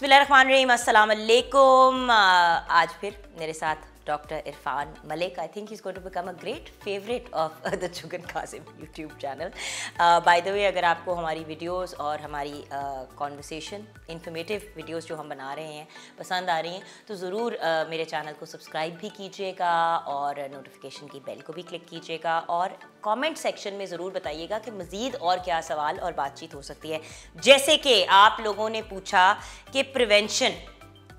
बिस्मिल्लाहिर्रहमानिर्रहीम अस्सलाम वालेकुम आज फिर मेरे साथ Dr. Irfan Malik. I think he's going to become a great favorite of uh, the Chugan Qasim YouTube channel. Uh, by the way, अगर आपको हमारी वीडियोस और हमारी कॉन्वर्सेशन इंफॉर्मेटिव वीडियोस जो हम बना रहे हैं पसंद आ रही हैं तो ज़रूर uh, मेरे चैनल को सब्सक्राइब भी कीजिएगा और नोटिफिकेशन की बेल को भी क्लिक कीजिएगा और कमेंट सेक्शन में ज़रूर बताइएगा कि मज़ीद और क्या सवाल और बातचीत हो सकती है जैसे कि आप लोगों ने पूछा कि प्रिवेंशन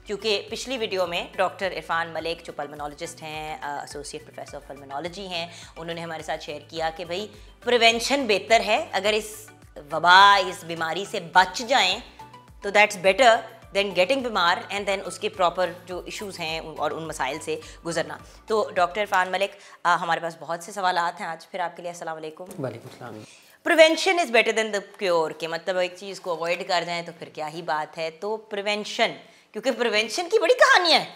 क्योंकि पिछली वीडियो में डॉक्टर इरफान मलिक जो पल्मोनोलॉजिस्ट हैं एसोसिएट प्रोफेसर ऑफ पल्मोनोलॉजी हैं उन्होंने हमारे साथ शेयर किया कि भाई प्रिवेंशन बेहतर है अगर इस वबा इस बीमारी से बच जाएं तो दैट्स बेटर देन गेटिंग बीमार एंड देन उसके प्रॉपर जो इश्यूज़ हैं और उन मसाइल से गुजरना तो डॉक्टर इरफान मलिक आ, हमारे पास बहुत से सवाल हैं आज फिर आपके लिए असल prevention is better than the cure के मतलब एक चीज़ को अवॉइड कर जाएं तो फिर क्या ही बात है तो प्रिवेंशन क्योंकि प्रिवेंशन की बड़ी कहानी है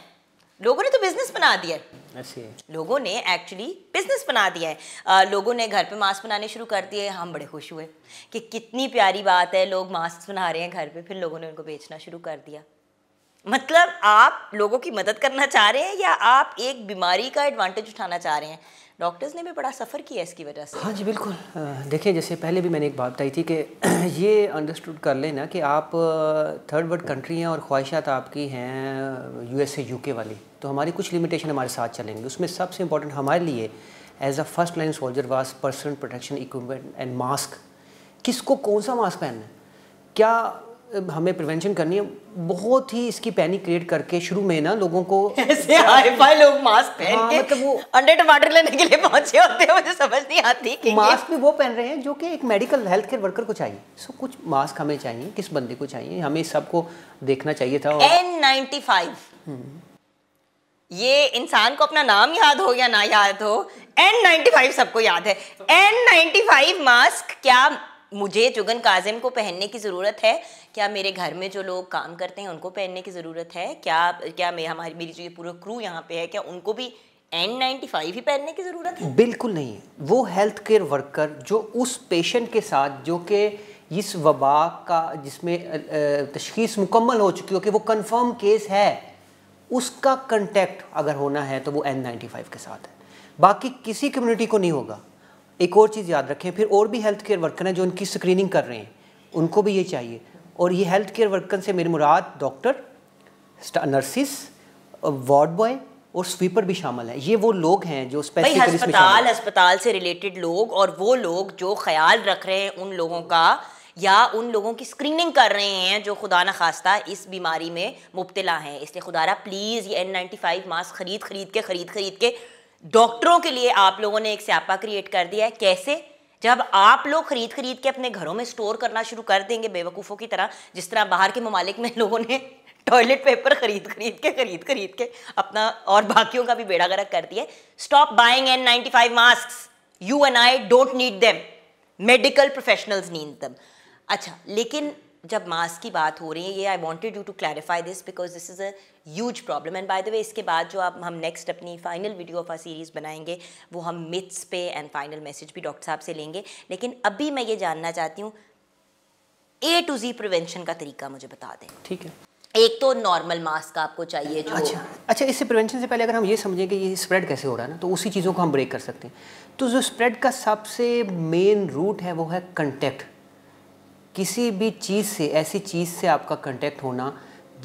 लोगों ने तो बिजनेस बना दिया है लोगों ने एक्चुअली बिजनेस बना दिया है आ, लोगों ने घर पे मास्क बनाने शुरू कर दिए हम बड़े खुश हुए कि कितनी प्यारी बात है लोग मास्क बना रहे हैं घर पे फिर लोगों ने उनको बेचना शुरू कर दिया मतलब आप लोगों की मदद करना चाह रहे हैं या आप एक बीमारी का एडवांटेज उठाना चाह रहे हैं डॉक्टर्स ने भी बड़ा सफ़र किया इसकी वजह से हाँ जी बिल्कुल देखिए जैसे पहले भी मैंने एक बात बताई थी कि ये अंडरस्टूड कर लेना कि आप थर्ड वर्ल्ड कंट्री हैं और ख्वाहिशात आपकी हैं यू एस यूके वाली तो हमारी कुछ लिमिटेशन हमारे साथ चलेंगे उसमें सबसे इंपॉर्टेंट हमारे लिए as a first line soldier was personal protection equipment and mask किसको कौन सा मास्क पहनना है क्या हमें प्रिवेंशन करनी है बहुत ही इसकी पैनिक क्रिएट करके शुरू में ना लोगों को ऐसे हाई फाई लोग मास्क पहन हाँ, के मतलब वो अंडे टमाटर लेने के लिए पहुंचे होते हैं मुझे समझ नहीं आती कि मास्क भी वो पहन रहे हैं जो कि एक मेडिकल हेल्थ केयर वर्कर को चाहिए सो कुछ मास्क हमें चाहिए किस बंदे को चाहिए हमें सबको देखना चाहिए था एन ये इंसान को अपना नाम याद हो या ना याद हो एन नाइन्टी सबको याद है एन नाइन्टी मास्क क्या मुझे जुगन काजिम को पहनने की ज़रूरत है क्या मेरे घर में जो लोग काम करते हैं उनको पहनने की ज़रूरत है क्या क्या मैं हमारी मेरी जो ये पूरा क्रू यहाँ पे है क्या उनको भी एन नाइन्टी फाइव ही पहनने की ज़रूरत है बिल्कुल नहीं वो हेल्थ केयर वर्कर जो उस पेशेंट के साथ जो कि इस वबा का जिसमें तशखीस मुकम्मल हो चुकी हो कि वो कन्फर्म केस है उसका कंटेक्ट अगर होना है तो वो एन नाइन्टी फाइव के साथ है बाकी किसी कम्युनिटी को नहीं होगा एक और चीज़ याद रखें फिर और भी हेल्थ केयर वर्कर हैं जो उनकी स्क्रीनिंग कर रहे हैं उनको भी ये चाहिए और ये हेल्थ केयर वर्कर से मेरी मुराद डॉक्टर नर्सिस वार्ड बॉय और स्वीपर भी शामिल है ये वो लोग हैं जो स्पेशली अस्पताल अस्पताल से रिलेटेड लोग और वो लोग जो ख्याल रख रहे हैं उन लोगों का या उन लोगों की स्क्रीनिंग कर रहे हैं जो खुदा न खास्ता इस बीमारी में मुबतला हैं इसलिए खुदारा प्लीज़ ये एन नाइन्टी फाइव मास्क खरीद खरीद के खरीद खरीद के डॉक्टरों के लिए आप लोगों ने एक स्यापा क्रिएट कर दिया है कैसे जब आप लोग खरीद खरीद के अपने घरों में स्टोर करना शुरू कर देंगे बेवकूफ़ों की तरह जिस तरह बाहर के ममालिक में लोगों ने टॉयलेट पेपर खरीद खरीद के खरीद खरीद के अपना और बाकियों का भी बेड़ा गर्क कर दिया stop buying N ninety five mask you and I don't need them medical professionals need them अच्छा लेकिन जब मास्क की बात हो रही है ये I wanted you to clarify this because this is a huge problem and by the way इसके बाद जो आप हम नेक्स्ट अपनी final video of a series बनाएंगे वो हम मिथ्स पे एंड फाइनल मैसेज भी डॉक्टर साहब से लेंगे लेकिन अभी मैं ये जानना चाहती हूँ ए टू जी प्रिवेंशन का तरीका मुझे बता दें ठीक है एक तो नॉर्मल मास्क आपको चाहिए जो अच्छा अच्छा इससे प्रिवेंशन से पहले अगर हम ये समझें कि ये स्प्रेड कैसे हो रहा है ना तो उसी चीज़ों को हम ब्रेक कर सकते हैं तो जो स्प्रेड का सबसे मेन रूट है वो है कंटेक्ट किसी भी चीज़ से ऐसी चीज़ से आपका कंटेक्ट होना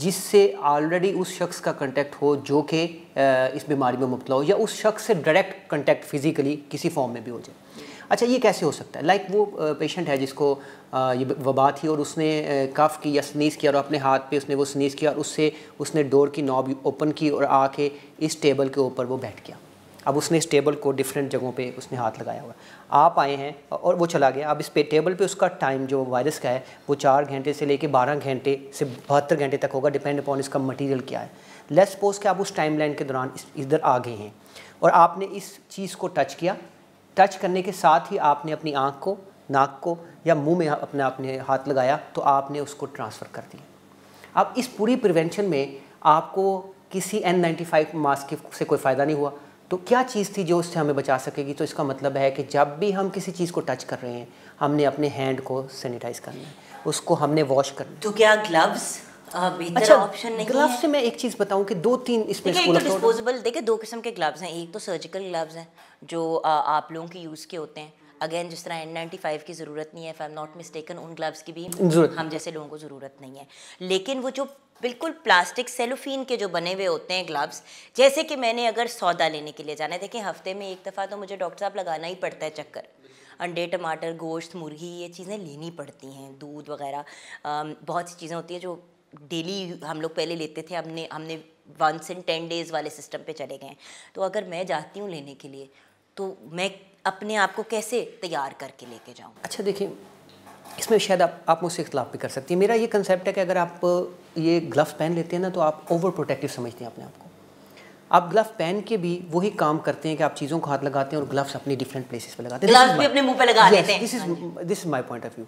जिससे ऑलरेडी उस शख्स का कंटेक्ट हो जो कि इस बीमारी में मुबला हो या उस शख्स से डायरेक्ट कंटेक्ट फिज़िकली किसी फॉर्म में भी हो जाए अच्छा ये कैसे हो सकता है लाइक like वो पेशेंट है जिसको ये वबा थी और उसने कफ़ की या स्नीज़ किया और अपने हाथ पे उसने वो स्नीज़ किया और उससे उसने डोर की नॉब ओपन की और आके इस टेबल के ऊपर वो बैठ गया अब उसने इस टेबल को डिफरेंट जगहों पे उसने हाथ लगाया हुआ आप आए हैं और वो चला गया अब इस पे टेबल पे उसका टाइम जो वायरस का है वो चार घंटे से लेके बारह घंटे से बहत्तर घंटे तक होगा डिपेंड अपॉन इसका मटेरियल क्या है लेट्स सपोज के आप उस टाइम लाइन के दौरान इधर आ गए हैं और आपने इस चीज़ को टच किया टच करने के साथ ही आपने अपनी आँख को नाक को या मुंह में अपने आपने हाथ लगाया तो आपने उसको ट्रांसफ़र कर दिया अब इस पूरी प्रिवेंशन में आपको किसी एन नाइन्टी फाइव मास्क से कोई फ़ायदा नहीं हुआ तो क्या चीज़ थी जो उससे हमें बचा सकेगी तो इसका मतलब है कि जब भी हम किसी चीज़ को टच कर रहे हैं हमने अपने हैंड को सैनिटाइज करना है उसको हमने वॉश करना तो क्या ग्लव्स अच्छा ऑप्शन नहीं ग्लव से मैं एक चीज़ बताऊं कि दो तीन इसमें एक तो डिस्पोजेबल देखिए दो किस्म के ग्लव्स हैं एक तो सर्जिकल ग्लव्स हैं जो आ, आप लोगों के यूज़ के होते हैं अगेन जिस तरह एन नाइन्टी फाइव की ज़रूरत नहीं है if I am not mistaken उन ग्लव्स की भी हम जैसे लोगों को ज़रूरत नहीं है लेकिन वो जो बिल्कुल प्लास्टिक सेलोफीन के जो बने हुए होते हैं ग्लव्स जैसे कि मैंने अगर सौदा लेने के लिए जाना है देखें हफ्ते में एक दफ़ा तो मुझे डॉक्टर साहब लगाना ही पड़ता है चक्कर अंडे टमाटर गोश्त मुर्गी ये चीज़ें लेनी पड़ती हैं दूध वगैरह बहुत सी चीज़ें होती हैं जो डेली हम लोग पहले लेते थे हमने हमने वंस इन टेन डेज़ वाले सिस्टम पे चले गए तो अगर मैं जाती हूँ लेने के लिए तो मैं अपने आप को कैसे तैयार करके लेके जाऊँ अच्छा देखिए इसमें शायद आप आप मुझसे इख्तलाफ भी कर सकती हैं मेरा ये कंसेप्ट है कि अगर आप ये ग्लव्स पहन लेते हैं ना तो आप ओवर प्रोटेक्टिव समझते हैं अपने आप को आप ग्लव पहन के भी वही काम करते हैं कि आप चीज़ों को हाथ लगाते हैं और ग्लव्स अपनी डिफरेंट प्लेसेस पर लगाते हैं ग्लव्स भी अपने मुंह पे लगा yes, हैं this is this is my point of view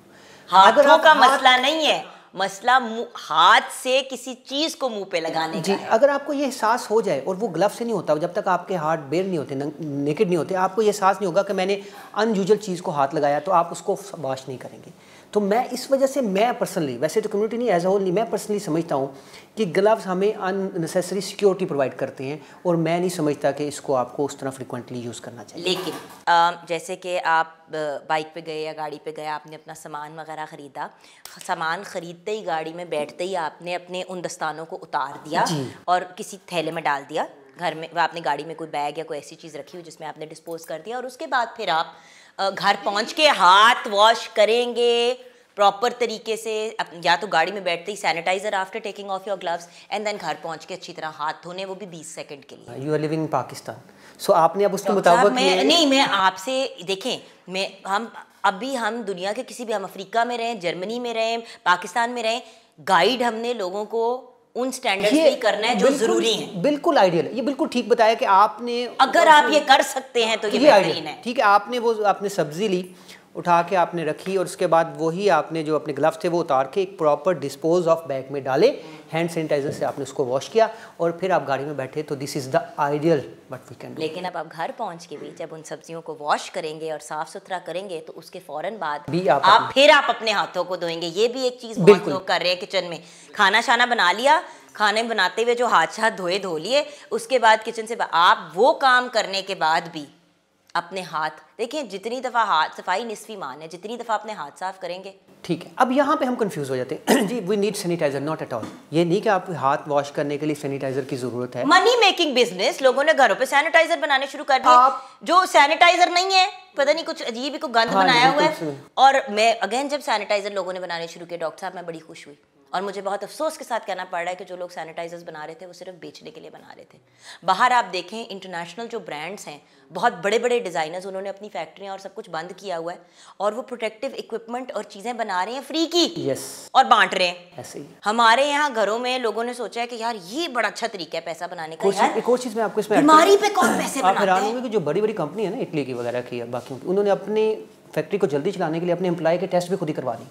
हाथों का मसला नहीं है मसला हाथ से किसी चीज़ को मुंह पे लगाने जी का है। अगर आपको ये एहसास हो जाए और वो ग्लव से नहीं होता जब तक आपके हाथ बेर नहीं होते नेकेड नहीं होते आपको ये एहसास नहीं होगा कि मैंने अनयूजल चीज़ को हाथ लगाया तो आप उसको वॉश नहीं करेंगे तो मैं इस वजह से मैं पर्सनली वैसे तो कम्युनिटी नहीं एज अ होल नहीं मैं पर्सनली समझता हूँ कि ग्लव्स हमें अननेसेसरी सिक्योरिटी प्रोवाइड करते हैं और मैं नहीं समझता कि इसको आपको उस तरह फ्रिक्वेंटली यूज़ करना चाहिए लेकिन आ, जैसे कि आप बाइक पे गए या गाड़ी पे गए आपने अपना सामान वगैरह ख़रीदा सामान ख़रीदते ही गाड़ी में बैठते ही आपने अपने उन दस्तानों को उतार दिया और किसी थैले में डाल दिया घर में वह आपने गाड़ी में कोई बैग या कोई ऐसी चीज़ रखी हुई जिसमें आपने डिस्पोज कर दिया और उसके बाद फिर आप घर पहुंच के हाथ वॉश करेंगे प्रॉपर तरीके से या तो गाड़ी में बैठते ही sanitizer after taking off your gloves and then घर पहुंच के अच्छी तरह हाथ धोने वो भी 20 सेकंड के लिए you are living in Pakistan so आपने अब उसके मुताबिक मैं नहीं मैं आपसे देखें मैं हम अभी हम दुनिया के किसी भी हम अफ्रीका में रहें जर्मनी में रहें पाकिस्तान में रहें गाइड हमने लोगों को उन स्टैंडर्ड्स भी करना है जो जरूरी है बिल्कुल आइडियल ये बिल्कुल ठीक बताया कि आपने अगर आप ये कर सकते हैं तो ये, ये बेहतरीन है ठीक है आपने वो आपने सब्जी ली उठा के आपने रखी और उसके बाद वही आपने जो अपने ग्लव्स थे वो उतार के एक प्रॉपर डिस्पोज ऑफ बैग में डाले हैंड सैनिटाइजर से आपने उसको वॉश किया और फिर आप गाड़ी में बैठे तो this is the ideal but we can लेकिन अब आप घर पहुंच के भी जब उन सब्जियों को वॉश करेंगे और साफ सुथरा करेंगे तो उसके फ़ौरन बाद भी आप, आप फिर आप अपने हाथों को धोएंगे ये भी एक चीज़ बहुत लोग कर रहे हैं किचन में खाना शाना बना लिया खाने बनाते हुए जो हाथ हाथ धोए धो लिए उसके बाद किचन से आप वो काम करने के बाद भी अपने हाथ देखिए जितनी दफ़ा हाथ सफाई निसफी मान है जितनी दफ़ा अपने हाथ साफ करेंगे ठीक है अब यहाँ पे हम कंफ्यूज हो जाते हैं जी we need sanitizer not at all ये नहीं कि आप हाथ वॉश करने के लिए सैनिटाइजर की जरूरत है मनी मेकिंग बिजनेस लोगों ने घरों पे सैनिटाइजर बनाने शुरू कर दिए आप... जो सैनिटाइजर नहीं है पता नहीं कुछ अजीब ही को गंध हाँ, बनाया हुआ है और मैं अगेन जब सैनिटाइजर लोगों ने बनाने शुरू किया डॉक्टर साहब मैं बड़ी खुश हुई और मुझे बहुत अफसोस के साथ कहना पड़ रहा है कि जो लोग सैनिटाइजर्स बना रहे थे वो सिर्फ बेचने के लिए बना रहे थे बाहर आप देखें इंटरनेशनल जो ब्रांड्स हैं बहुत बड़े बड़े डिज़ाइनर्स उन्होंने अपनी फैक्ट्रियाँ और सब कुछ बंद किया हुआ है और वो प्रोटेक्टिव इक्विपमेंट और चीज़ें बना रहे हैं फ्री की yes. और बांट रहे हैं ऐसे ही हमारे यहाँ घरों में लोगों ने सोचा है कि यार ये बड़ा अच्छा तरीका है पैसा बनाने का एक और चीज़ आपको इसमें बीमारी पे कौन पैसे आप हैरान होंगे कि जो बड़ी बड़ी कंपनी है ना इटली की वगैरह की बाकी उन्होंने अपनी फैक्ट्री को जल्दी चलाने के लिए अपने एम्प्लॉय के टेस्ट भी खुद ही करवा दी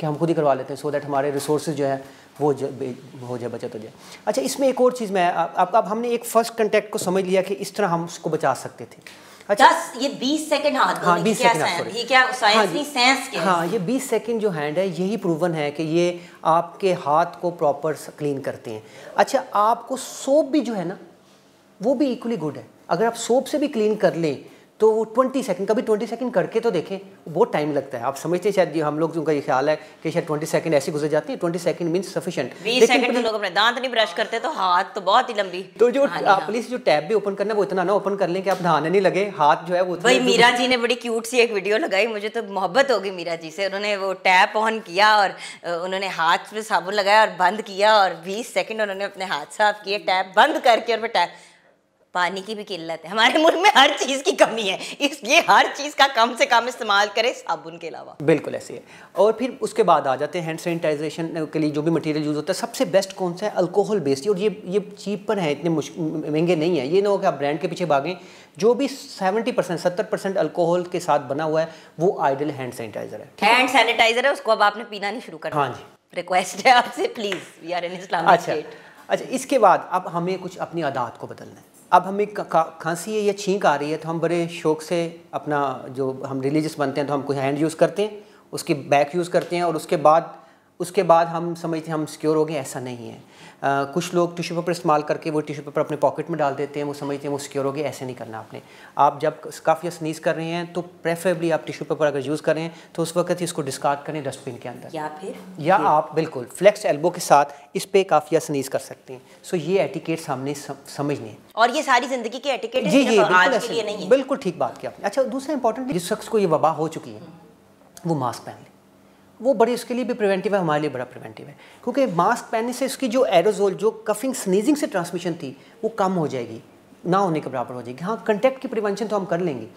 कि हम खुद ही करवा लेते हैं सो so दैट हमारे रिसोर्स जो है वो जो हो जाए बचत हो जाए अच्छा इसमें एक और चीज़ मैं अब अब हमने एक फर्स्ट कंटेक्ट को समझ लिया कि इस तरह हम उसको बचा सकते थे अच्छा दस ये बीस हाँ ये हाँ, हाँ, ये बीस सेकेंड जो हैंड है यही प्रूवन है कि ये आपके हाथ को प्रॉपर क्लीन करते हैं अच्छा आपको सोप भी जो है ना वो भी इक्वली गुड है अगर आप सोप से भी क्लीन कर लें तो वो ट्वेंटी सेकंड कभी ट्वेंटी सेकंड करके तो देखें बहुत टाइम लगता है आप समझते हैं शायद हम लोग उनका ये ख्याल है कि शायद ट्वेंटी सेकंड ऐसे गुजर जाती है twenty second mean sufficient second लोग अपने दांत नहीं ब्रश करते तो हाथ तो बहुत ही लंबी तो जो हाँ हाँ। आप प्लीज जो टैब भी ओपन करना है वो इतना ना ओपन कर लें कि आप धाने नहीं लगे हाथ जो है वो भाई मीरा जी ने बड़ी क्यूट सी एक वीडियो लगाई मुझे तो मोहब्बत होगी मीरा जी से उन्होंने वो टैप ऑन किया और उन्होंने हाथ पे साबुन लगाया और बंद किया और बीस सेकंड उन्होंने अपने हाथ साफ किए टैप बंद करके और फिर टैप पानी की भी किल्लत है हमारे मुल्क में हर चीज़ की कमी है इसलिए हर चीज़ का कम से कम इस्तेमाल करें साबुन के अलावा बिल्कुल ऐसे है और फिर उसके बाद आ जाते हैं हैंड सैनिटाइजेशन के लिए जो भी मटेरियल यूज़ होता है सबसे बेस्ट कौन सा है अल्कोहल बेस्ड और ये ये चीप पर है इतने महंगे नहीं है ये ना हो कि आप ब्रांड के पीछे भागें जो भी सेवेंटी परसेंट सत्तर परसेंट अल्कोहल के साथ बना हुआ है वो आइडल हैंड सैनिटाइजर है हैंड सैनिटाइजर है उसको अब आपने पीना नहीं शुरू करना हाँ जी रिक्वेस्ट है आपसे प्लीज़ वी आर इन अच्छा अच्छा इसके बाद अब हमें कुछ अपनी आदात को बदलना है अब हमें खांसी है या छींक आ रही है तो हम बड़े शौक से अपना जो हम रिलीजियस बनते हैं तो हम कोई हैंड यूज़ करते हैं उसकी बैक यूज़ करते हैं और उसके बाद उसके बाद हम समझते हैं हम सिक्योर हो गए ऐसा नहीं है Uh, कुछ लोग टिशू पेपर इस्तेमाल करके वो टिश्यू पेपर अपने पॉकेट में डाल देते हैं वो समझते हैं वो सिक्योर हो गए ऐसे नहीं करना आपने आप जब काफी या स्नीज कर रहे हैं तो प्रेफरेबली आप टिश्यू पेपर अगर यूज़ करें तो उस वक्त ही इसको डिस्कार्ड करें डस्टबिन के अंदर या फिर या फिर? आप बिल्कुल फ्लेक्स एल्बो के साथ इस पर काफी या स्नीज कर सकते हैं सो ये एटिकेट्स हमने समझने और ये सारी जिंदगी के एटिकेट जी जी बिल्कुल बिल्कुल ठीक बात की आपने अच्छा दूसरा इंपॉर्टेंट जिस शख्स को ये वबा हो चुकी है वो मास्क पहन ले वो बड़ी उसके लिए भी प्रिवेंटिव है हमारे लिए बड़ा प्रिवेंटिव है क्योंकि मास्क पहनने से उसकी जो एरोजोल जो कफिंग स्नीजिंग से ट्रांसमिशन थी वो कम हो जाएगी ना होने के बराबर हो जाएगी हाँ कंटेक्ट की प्रिवेंशन तो हम कर लेंगे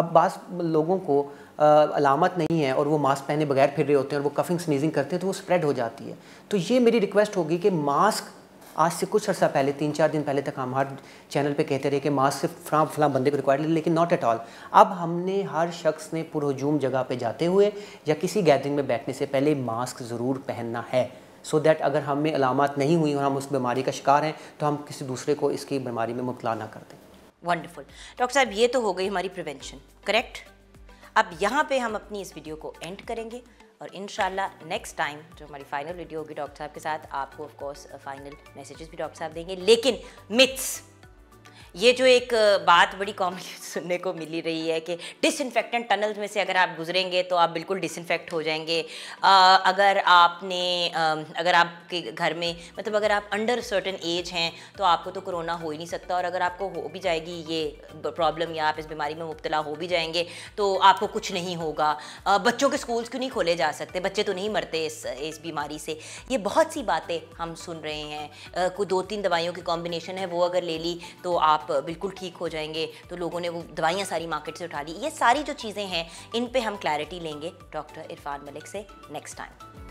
अब बास लोगों को अलामत नहीं है और वो मास्क पहने बगैर फिर रहे होते हैं और वो कफिंग स्नीजिंग करते हैं तो वो स्प्रेड हो जाती है तो ये मेरी रिक्वेस्ट होगी कि मास्क आज से कुछ अर्सा पहले तीन चार दिन पहले तक हम हर चैनल पे कहते रहे कि मास्क सिर्फ फलाम फलां बंदे को रिक्वायर्ड है लेकिन नॉट एट ऑल अब हमने हर शख्स ने पुरहजूम जगह पे जाते हुए या किसी गैदरिंग में बैठने से पहले मास्क ज़रूर पहनना है सो so दैट अगर हमें अलामत नहीं हुई और हम उस बीमारी का शिकार हैं तो हम किसी दूसरे को इसकी बीमारी में मुबला ना कर दें वंडरफुल डॉक्टर साहब ये तो हो गई हमारी प्रिवेंशन करेक्ट अब यहाँ पर हम अपनी इस वीडियो को एंड करेंगे और इन नेक्स्ट टाइम जो हमारी फाइनल वीडियो होगी डॉक्टर साहब के साथ आपको ऑफकोर्स फाइनल मैसेजेस भी डॉक्टर साहब देंगे लेकिन मिथ्स ये जो एक बात बड़ी कॉमनली सुनने को मिली रही है कि डिसइनफेक्टेंट टनल्स में से अगर आप गुजरेंगे तो आप बिल्कुल डिसइनफेक्ट हो जाएंगे आ, अगर आपने आ, अगर आपके घर में मतलब अगर आप अंडर सर्टन एज हैं तो आपको तो कोरोना हो ही नहीं सकता और अगर आपको हो भी जाएगी ये प्रॉब्लम या आप इस बीमारी में मुबतला हो भी जाएंगे तो आपको कुछ नहीं होगा आ, बच्चों के स्कूल्स क्यों नहीं खोले जा सकते बच्चे तो नहीं मरते इस इस बीमारी से ये बहुत सी बातें हम सुन रहे हैं कोई दो तीन दवाइयों की कॉम्बिनेशन है वो अगर ले ली तो आप आप बिल्कुल ठीक हो जाएंगे तो लोगों ने वो दवाइयाँ सारी मार्केट से उठा ली ये सारी जो चीज़ें हैं इन पर हम क्लैरिटी लेंगे डॉक्टर इरफान मलिक से नेक्स्ट टाइम